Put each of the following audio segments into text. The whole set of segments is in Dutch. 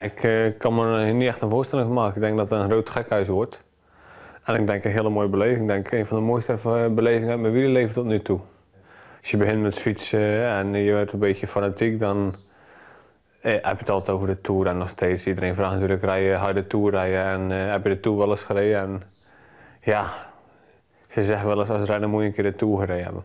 Ik eh, kan me er niet echt een voorstelling van maken. Ik denk dat het een rood gekhuis wordt. En ik denk een hele mooie beleving. Ik denk een van de mooiste eh, belevingen uit mijn wielerleven tot nu toe. Als je begint met fietsen en je wordt een beetje fanatiek, dan eh, heb je het altijd over de Tour. En nog steeds, iedereen vraagt natuurlijk, rij je harde Tour rijden? En eh, heb je de Tour wel eens gereden? En ja, ze zeggen wel eens, als rijden moet je een keer de Tour gereden hebben.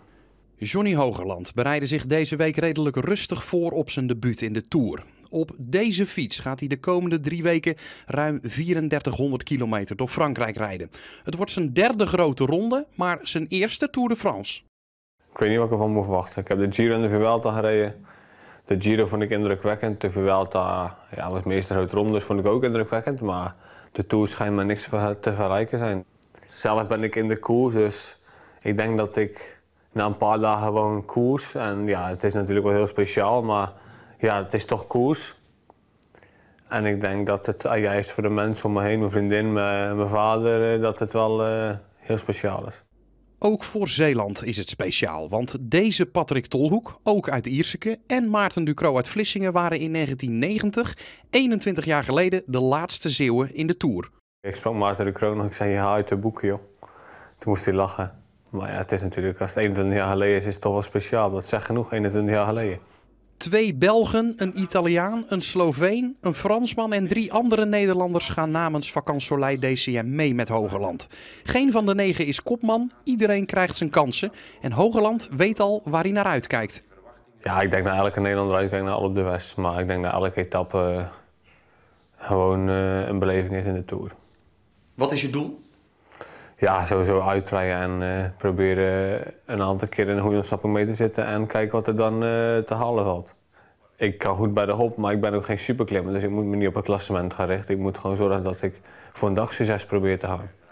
Johnny Hogerland bereidde zich deze week redelijk rustig voor op zijn debuut in de Tour. Op deze fiets gaat hij de komende drie weken ruim 3400 kilometer door Frankrijk rijden. Het wordt zijn derde grote ronde, maar zijn eerste Tour de France. Ik weet niet wat ik ervan moet verwachten. Ik heb de Giro en de Vuelta gereden. De Giro vond ik indrukwekkend. De Vuelta ja, was meestal uit rondes, vond ik ook indrukwekkend. Maar de Tour schijnt me niks te verrijken zijn. Zelf ben ik in de koers, dus ik denk dat ik na een paar dagen gewoon koers. En ja, het is natuurlijk wel heel speciaal, maar ja, het is toch koers. En ik denk dat het ah, juist voor de mensen om me heen, mijn vriendin, mijn, vader, eh, dat het wel eh, heel speciaal is. Ook voor Zeeland is het speciaal, want deze Patrick Tolhoek, ook uit Ierseke, en Maarten Ducro uit Vlissingen waren in 1990, 21 jaar geleden, de laatste Zeeuwen in de Tour. Ik sprak Maarten Ducro nog, ik zei, je haalt uit de boeken joh. Toen moest hij lachen. Maar ja, het is natuurlijk, als het 21 jaar geleden is, is het toch wel speciaal. Dat zegt genoeg, 21 jaar geleden. Twee Belgen, een Italiaan, een Sloveen, een Fransman en drie andere Nederlanders gaan namens Vakansolei DCM mee met Hogerland. Geen van de negen is kopman, iedereen krijgt zijn kansen en Hogerland weet al waar hij naar uitkijkt. Ja, ik denk naar elke Nederlander uitkijkt naar op de West, maar ik denk naar elke etappe gewoon eh, een beleving is in de Tour. Wat is je doel? ja, sowieso uittreien en eh, proberen een aantal keer een goede ontsnapping mee te zitten en kijken wat er dan eh, te halen valt. Ik kan goed bij de hop, maar ik ben ook geen superklimmer, dus ik moet me niet op een klassement gaan richten. Ik moet gewoon zorgen dat ik voor een dag succes probeer te houden.